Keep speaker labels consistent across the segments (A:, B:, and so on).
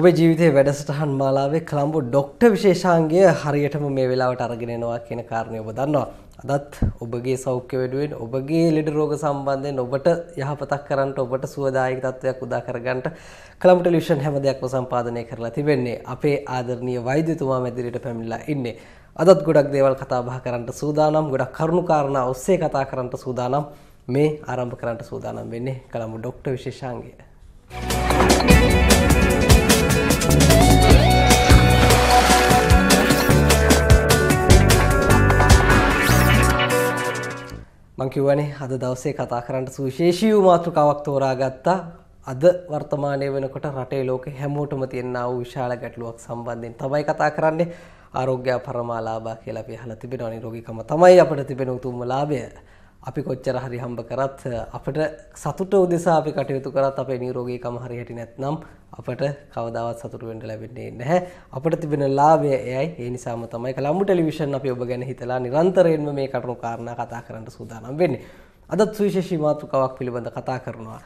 A: ඔබ ජීවිතය වැඩසටහන් මාලාවේ කළම්ඹු ඩොක්ට විශේෂාන්ගේ හරියටම මේ වෙලාවට අරගෙනනවා කියෙන කාරණය ඔබ දන්නවා. අදත් ඔබගේ සෞඛ්‍ය වැඩුවෙන් ඔබගේ ලෙඩ රෝග සම්බන්ධයෙන් ඔබට යහපතක් කරන්නට ඔබට සුවදායක තත්ත්වයක් උදා කරගන්නට කළම් ටෙලිවිෂන් හැම දෙයක්ම සම්පාදනය කරලා තිබෙන්නේ අපේ ආදරණීය වෛද්‍යතුමා මැදිරියට පැමිණලා ඉන්නේ. අදත් ගොඩක් දේවල් කතා බහ කරන්නට සූදානම් ගොඩක් කරුණු කාරණා ඔස්සේ කතා කරන්නට සූදානම් මේ ආරම්භ කරන්නට සූදානම් වෙන්නේ කළඹ ඩොක්ටර් විශේෂාංගය. Thank you. මං කිව්වනේ අද දවසේ කතා කරන්න සුවිශේෂී වූ මාතෘකාවක් තෝරාගත්තා. අද වර්තමානයේ වෙනකොට රටේ ලෝකේ හැමෝටම තියෙනා වූ විශාල ගැටලුවක් සම්බන්ධයෙන් තමයි කතා කරන්නේ. ආරෝග්‍ය පරමාලාභ කියලා අපි අහලා තිබෙනවා. නිරෝගීකම තමයි අපිට තිබෙන උතුම්ම ලාභය. අපි කොච්චර හරි හම්බ කරත් අපට සතුට උදෙසා අපි කටයුතු කරත් අපේ නිරෝගීකම හරියට නැත්නම් අපට කවදාවත් සතුට වෙන්න ලැබෙන්නේ නැහැ. අපට තිබෙන ලාභය එයයි. ඒ නිසාම තමයි කලම්බු ටෙලිවිෂන් අපි ඔබ ගැන හිතලා නිරන්තරයෙන්ම මේ කටුණු කාරණා කතා කරන්න සූදානම් වෙන්නේ. අදත් සුවිශේෂී මාතෘකාවක් පිළිබඳ කතා කරනවා.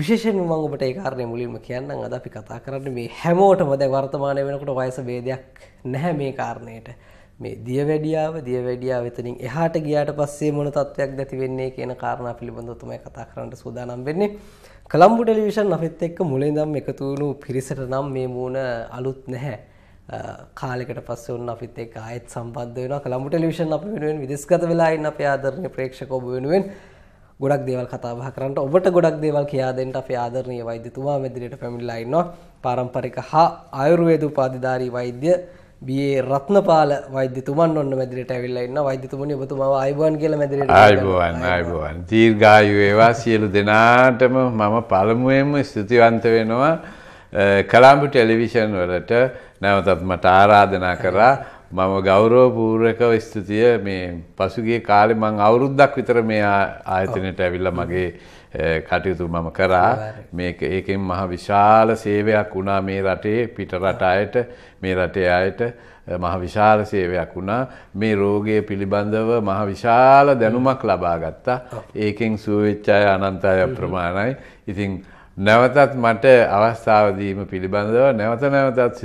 A: විශේෂයෙන් මම ඔබට ඒ කාරණේ මුලින්ම කියන්නම් අද අපි කතා කරන්නේ මේ හැමෝටම දැන් වර්තමානයේ වෙනකොට වයස ભેදයක් නැහැ මේ කාරණේට. මේ දියවැඩියාව දියවැඩියාව එතනින් එහාට ගියාට පස්සේ මොන තත්වයක්ද ඇති වෙන්නේ කියන කාරණා පිළිබඳව තමයි කතා කරන්න සූදානම් වෙන්නේ. කොළඹ ටෙලිවිෂන් අපිත් එක්ක මුලින්දම් එකතු වුණු පිරිසට නම් මේ මූණ අලුත් නැහැ. කාලෙකට පස්සේ ඔන්න අපිත් එක්ක ආයෙත් සම්බන්ධ වෙනවා. කොළඹ ටෙලිවිෂන් අප වෙනුවෙන් විදේශගත වෙලා ඉන්න අපේ ආදරණීය ප්‍රේක්ෂක ඔබ වෙනුවෙන් ගොඩක් දේවල් කතා බහ කරන්න ඔබට ගොඩක් දේවල් කියා දෙන්න අපේ ආදරණීය වෛද්‍යතුමා මෙදිරියට පැමිණලා ඉන්නවා. පාරම්පරික හා ආයුර්වේද උපාධිධාරී වෛද්‍ය බී.ඒ. රත්නපාල වෛද්‍යතුමන් ඔන්න මැදිරියට ඇවිල්ලා ඉන්නවා. වෛද්‍යතුමනි ඔබතුමාව ආයුබෝවන් කියලා මැදිරියට ආයුබෝවන්
B: ආයුබෝවන්. දීර්ඝායු වේවා සියලු දෙනාටම මම පළමුවෙන්ම ස්තුතිවන්ත වෙනවා. කලාඹු ටෙලිවිෂන් වලට නැවතත් මට ආරාධනා කරා මම ගෞරවපූර්වකව ස්තුතිය මේ පසුගේ කාලෙ මං අවුරුද්දක් විතර මේ ආයතනයට ඇවිල්ල මගේ කටයුතු මම කරා මේක ඒකෙන් මහ විශාල සේවයක් වුණා මේ රටේ පිට රට අයට මේ රටේ අයට මහ විශාල සේවයක් වුණා මේ රෝගය පිළිබඳව මහ විශාල දැනුමක් ලබා ගත්තා ඒකෙන් සුවවෙච්චාය අනන්තාය ප්‍රමාණයි ඉතිං නැවතත් මට අවස්ථාව දීම පිළිබඳව නැවත නැවතත්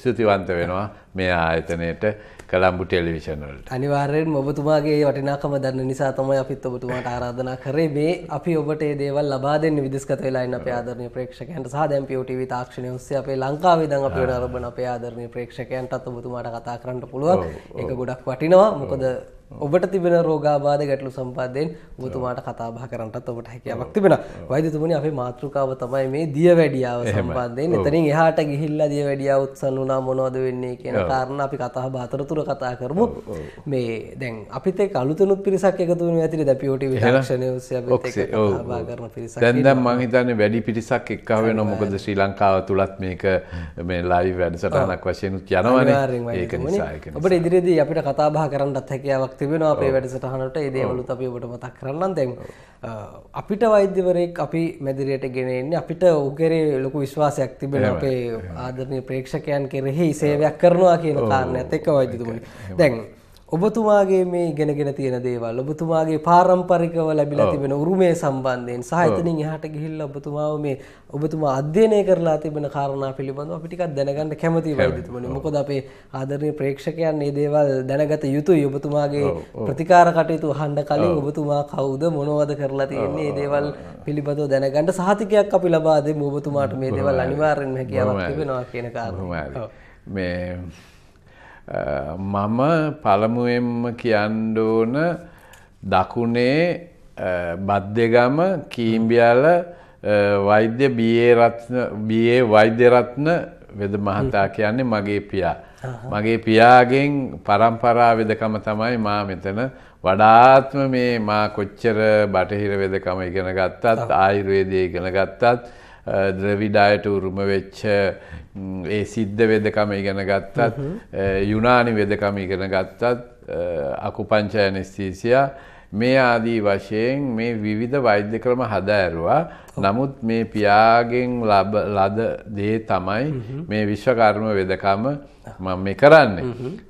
B: ස්තුතිවන්ත වෙනවා මේ ආයතනයට කළම්බු ටෙලිවිෂන් වලට.
A: අනිවාර්යෙන් ඔබතුමාගේ වටිනාකම දන්න නිසා තමයි අපිත් ඔබතුමාට ආරාධනා කරේ මේ අපි ඔබට මේ දේවල් ලබා දෙන්න විදෙස්ගත වෙලා ඉන්න අපේ ආදරණීය ප්‍රේක්ෂකයන්ට සහ දැන් PO TV තාක්ෂණය ඔස්සේ අපේ ලංකාවේ ඉඳන් අපිට ලබන අපේ ආදරණීය ප්‍රේක්ෂකයන්ටත් ඔබතුමාට කතා කරන්න පුළුවන්. ඒක ගොඩක් වටිනවා. මොකද ඔබට තිබෙන රෝගාබාධ ගැටලු සම්බන්ධයෙන් ඔබතුමාට කතා බහ කරන්නත් ඔබට හැකියාවක් තිබෙනවා. වෛද්‍යතුමනි අපේ මාතෘකාව තමයි මේ දියවැඩියාව සම්බන්ධයෙන්. එතනින් එහාට ගිහිල්ලා දියවැඩියාව උත්සන්න වුණා මොනවද වෙන්නේ කියන කාරණා අපි කතා බහ අතරතුර කතා කරමු. මේ දැන් අපිත් එක්ක අලුතෙනුත් පිරිසක් එකතු වෙනවා ඇතිනේ දැපි ඔටි විරක්ෂණය ඔස්සේ අපිත් එක්ක කතා බහ කරන පිරිසක්. දැන් දැන්
B: මම හිතන්නේ වැඩි පිරිසක් එක්ක වෙනවා මොකද ශ්‍රී ලංකාව තුලත් මේක මේ ලයිව් වැඩසටහනක් වශයෙන් යනවනේ. ඒක නිසා ඒක.
A: ඔබට ඉදිරියේදී අපිට කතා බහ කරන්නත් හැකියාවක් විස්තරයක් තිබෙන අපේ වැඩසටහනට ඒ දේවලුත් අපි ඔබට මතක් කරන්න දැන් අපිට වෛද්‍යවරයෙක් අපි මැදිරියට ගෙනෙන්නේ අපිට උකෙරේ ලොකු විශ්වාසයක් තිබෙන අපේ ආදරණීය ප්‍රේක්ෂකයන් කෙරෙහි සේවයක් කරනවා කියන කාරණයත් එක්ක වෛද්‍යතුමනි. දැන් ඔබතුමාගේ මේ ඉගෙනගෙන තියෙන දේවල් ඔබතුමාගේ පාරම්පරිකව ලැබිලා තිබෙන උරුමය සම්බන්ධයෙන් සහ එතනින් එහාට ගිහිල්ලා ඔබතුමාව මේ ඔබතුමා අධ්‍යයනය කරලා තිබෙන කාරණා පිළිබඳව අපි ටිකක් දැනගන්න කැමතියි වෛද්‍යතුමනි. මොකද අපේ ආදරණීය ප්‍රේක්ෂකයන් මේ දේවල් දැනගත යුතුයි. ඔබතුමාගේ ප්‍රතිකාර කටයුතු අහන්න කලින් ඔබතුමා කවුද මොනවද කරලා තියෙන්නේ මේ දේවල් පිළිබඳව දැනගන්න සහතිකයක් අපි ලබා දෙමු ඔබතුමාට මේ දේවල් අනිවාර්යෙන්ම හැකියාවක් තිබෙනවා කියන
B: කාරණා. මේ මම පළමුුවෙන්ම කියන්ඩෝන දකුණේ බද්ධගම කීම්බියල වෛද්‍ය බියේ වෛද්‍යරත්න වෙද මහතා කියන්නේ මගේ පියා. මගේ පියාගෙන් පරම්පරා වෙදකම තමයි මා මෙතන වඩාත්ම මේ මා කොච්චර බටහිර වෙදකම ඉගෙන ගත්තත් ආයුර්වේදය ඉගෙන ගත්තත් ද්‍රවි ඩයට උරුම වෙච්ච ඒ සිද්ධ වෙදකම ඉගෙන ගත්තත් යුනානි වෙදකම ඉගෙන ගත්තත් අකුපංච ඇනස්තීසියා මේ ආදී වශයෙන් මේ විවිධ වෛද්‍ය ක්‍රම හදාඇරුවා නමුත් මේ පියාගෙන් ලද දේ තමයි මේ විශ්වකර්ම වෙදකම මම මේ කරන්නේ.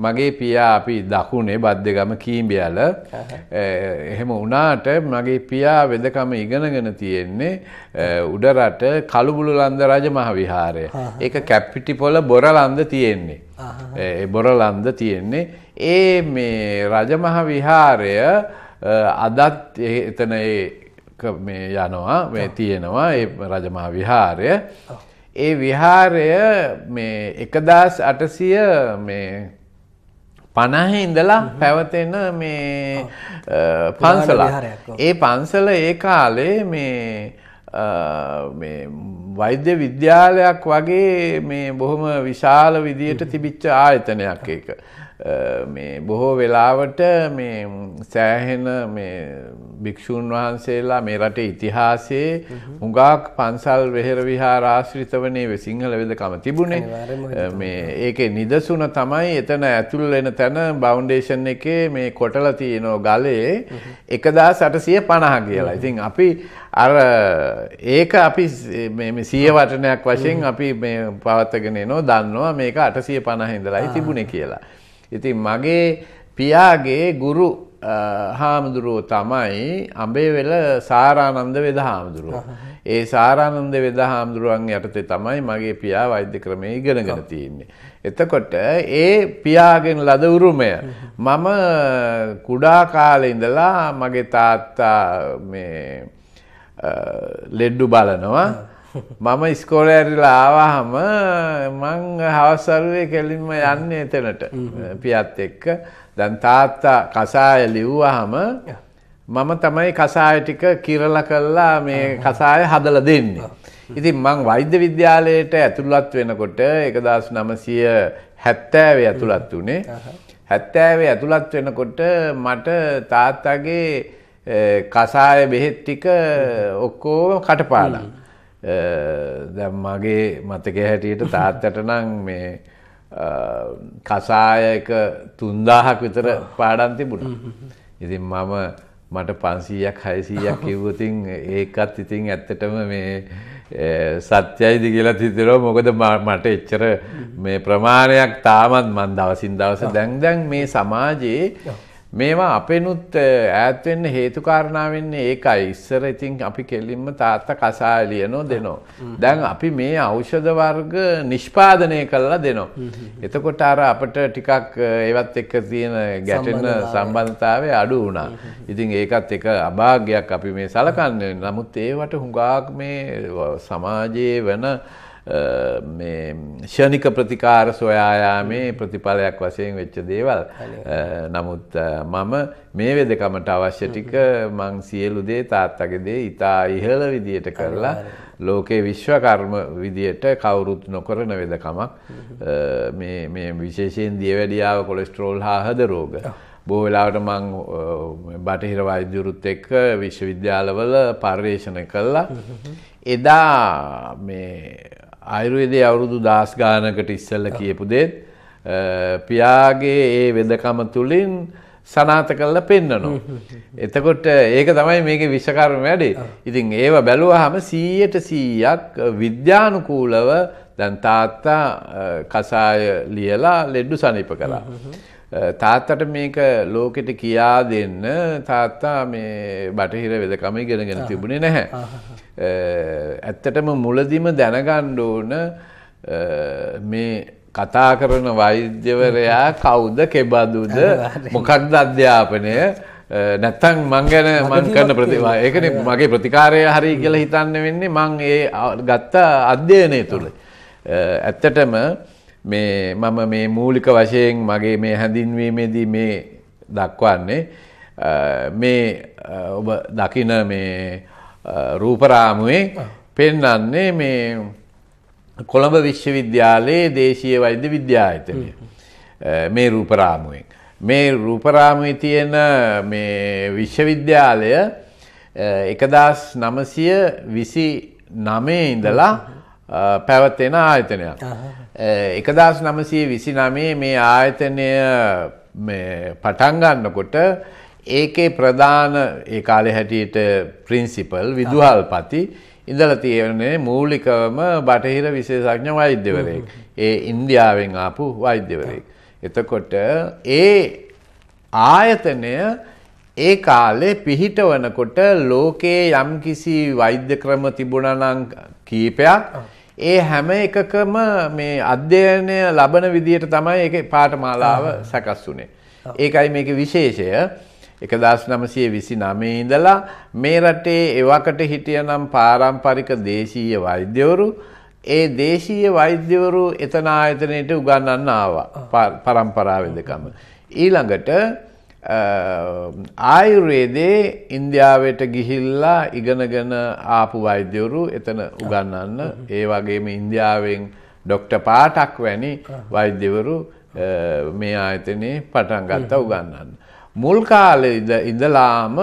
B: මගේ පියා අපි දකුණේ බද්දගම කීඹියල එහෙම වුණාට මගේ පියා වෙදකම ඉගෙනගෙන තියෙන්නේ උඩරට කළුබුළු ලන්ද රජ මහ විහාරය. ඒක කැප්පිටිපොල බොරලන්ද තියෙන්නේ. ඒ බොරලන්ද තියෙන්නේ ඒ මේ රජමහ විහාරය අදත් එතන මේ යනවා තියෙනවා ඒ රජමා විහාරය. ඒ විහාරය මේ එකදස් අටසිය මේ පණහ ඉඳලා පැවතෙන මේ පන්සල ඒ පන්සල ඒ කාලේ මේ වෛද්‍ය විද්‍යාලයක් වගේ මේ බොහොම විශාල විදියට තිබිච්ච ආයතනයක් එක. මේ බොහෝ වෙලාවට මේ සෑහෙන මේ භික්‍ෂූන් වහන්සේලා මේ රටේ ඉතිහාසයේ හුඟාක් පන්සල් වෙහෙර විහාරාශ්‍රිත වනේ සිංහල වෙදකම තිබුණේ මේ ඒකේ නිදසුන තමයි එතන ඇතුල් වෙන තැන බෞන්ඩේෂන් එකේ මේ කොටල තියනෝ ගලයේ එකදා සටසිය පණහ කියලා ඉතින් අපි අර ඒක අපි සිය වටනයක් වශයෙන් අපි පවත්තගෙන නෝ දන්නවා මේක අටසිය පණහින්දලයි තිබුණ කියලා. ඉතින් මගේ පියාගේ ගුරු හාමුදුරුවෝ තමයි අඹේවෙල සාරානන්ද වෙද හාමුදුරුවෝ. ඒ සාරානන්ද වෙද හාමුදුරුවන් යටතේ තමයි මගේ පියා වෛද්‍ය ක්‍රමය ඉගෙනගෙන තියෙන්නේ. එතකොට ඒ පියාගෙන් ලද උරුමය මම කුඩා කාලේ ඉඳලා මගේ තාත්තා මේ ලෙඩ්ඩු බලනවා. මම ස්කෝල ඇරිලා ආවාහම මං හවසරුවේ කෙලින්ම යන්නේ එතනට පියත් එක්ක දැන් තාත්තා කසාය ලිව්වාහම මම තමයි කසාය ටික කිරල කල්ලා මේ කසාය හදල දෙන්නේ. ඉතින් මං වෛද්‍ය විද්‍යාලයට ඇතුළත් වෙනකොට එකදස් නමසය හැත්තෑවේ ඇතුළත් වනේ හැත්තෑවේ ඇතුළත් වෙනකොට මට තාත්තාගේ කසාය බෙහෙත් ටික ඔක්කෝම කටපාලා. දැම් මගේ මතක හැටියට තාත්තට නම් මේ කසායක තුන්දාහක් විතර පාඩන් තිබුණ. ඉතින් මම මට පන්සීයක් හයසීයක් කිව්වතින් ඒකත් ඉතින් ඇත්තටම මේ සත්‍යයිදි කියලා තිතරෝ මොකද මට එච්චර මේ ප්‍රමාණයක් තාමත් මන් දවසින් දවස දැන් දැන් මේ සමාජයේ මේවා අපෙනුත් ඈත්වෙන්න හේතුකාරණාවන්නේ ඒකයි ඉස්සර ඉතින් අපි කෙලින්ම තාත්ත කසාලියනෝ දෙනෝ. දැන් අපි මේ අෞෂධ වර්ග නිෂ්පාදනය කරලා දෙනවා. එතකොට අර අපට ටිකක් ඒවත් එක්ක තියෙන ගැටෙන සම්බන්ධතාවය අඩු වුණා. ඉතින් ඒකත් එක අභාග්‍යයක් අපි මේ සලකන්නේ. නමුත් ඒවට හුඟාක් මේ සමාජයේ වෙන ෂණික ප්‍රතිකාර සොයායාමේ ප්‍රතිඵලයක් වශයෙන් වෙච්ච දේවල්. නමුත් මම මේ වෙදකමට අවශ්‍ය ටික මං සියලු දේ තාත්තගේ දේ ඉතා ඉහළ විදියට කරලා ලෝකයේ විශ්වකර්ම විදියට කවුරුත් නොකරන වෙදකමක් මේ විශේෂයෙන් දියවැඩියාව කොලෙස්ට්‍රෝල් හා හද රෝග. බෝ වෙලාවට මං බටහිර වෛද්‍යුරුත් එක්ක විශ්වවිද්‍යාලවල පර්යේෂණ කල්ලා එදා අයුරුවේදේ අවුරුදු දස් ගානකට ඉස්සල්ල කියපු දෙත් පියාගේ ඒ වෙදකම තුළින් සනාත කල්ල පෙන්න්නනු. එතකොට ඒක තමයි මේක විශ්කරම වැඩේ. ඉතින් ඒව බැලුව හම සීයට සීයක් විද්‍යානුකූලව දැන් තාත්තා කසාය ලියලා ලෙඩ්ඩු සනිප කලා. තාත්තට මේක ලෝකෙට කියා දෙන්න තාත්තා මේ බටහිර වෙදකම ඉගෙනගෙන තිබුණේ නැහැ. ඇත්තටම මුලදිම දැනගණ්ඩ ඕන මේ කතා කරන වෛද්‍යවරයා කවුද කෙබඳුද මොකක්ද අධ්‍යාපනය නැත්තං මං ගැන මං කරන ප්‍රතිවා ඒකන මගේ ප්‍රතිකාරය හරි කියල හිතන්න වෙන්නේ මං ඒ ගත්තා අධ්‍යයනය තුළ. ඇත්තටම මේ මම මේ මූලික වශයෙන් මගේ මේ හැඳින්වීමේදී මේ දක්වන්නේ මේ ඔබ දකින මේ රූපරාමුවේ පෙන්නන්නේ මේ කොළඹ විශ්වවිද්‍යාලයේ දේශීය වෛද්‍ය විද්‍යායතනය මේ රූපරාමුවෙන්. මේ රූපරාමුවේ තියෙන මේ විශ්වවිද්‍යාලය එකදස් නමසය විසි නමේ ඉඳලා පැවත්වෙන ආයතනයක්. එකදස් නමසය විසි නමේ මේ ආයතනය පටන්ගන්නකොට ඒකේ ප්‍රධාන ඒ කාලේ හැටියට ප්‍රින්සිපල් විදුහල්පති ඉඳලා තියෙන්නේ මූලිකවම බටහිර විශේෂඥ වෛද්‍යවරයෙක්. ඒ ඉන්දියාවෙන් ආපු වෛද්‍යවරයෙක්. එතකොට ඒ ආයතනය ඒ කාලේ පිහිටවනකොට ලෝකයේ යම්කිසි වෛද්‍ය ක්‍රම තිබුණනම් කීපයක් ඒ හැම එකකම මේ අධ්‍යයනය ලබන විදියට තමයි ඒක පාඨමාලාව සකස් වුනේ. ඒකයි මේක විශේෂය. 1929 ඉඳලා මේ රටේ එවකට හිටියනම් පාරම්පරික දේශීය වෛද්‍යවරු ඒ දේශීය වෛද්‍යවරු එතන ආයතනයට උගන්වන්න ආවා පරම්පරාවෙදකම. ඊළඟට ආයුර්වේදේ ඉන්දියාවට ගිහිල්ලා ඉගෙනගෙන ආපු වෛද්‍යවරු එතන උගන්නන්න ඒ වගේම ඉන්දියාවෙන් ඩොක්ට පාටක් වැනි වෛද්‍යවරු මේ ආයතනයේ පටන් ගත්තා උගන්නන්න. මුල් කාලේ ඉඳලාම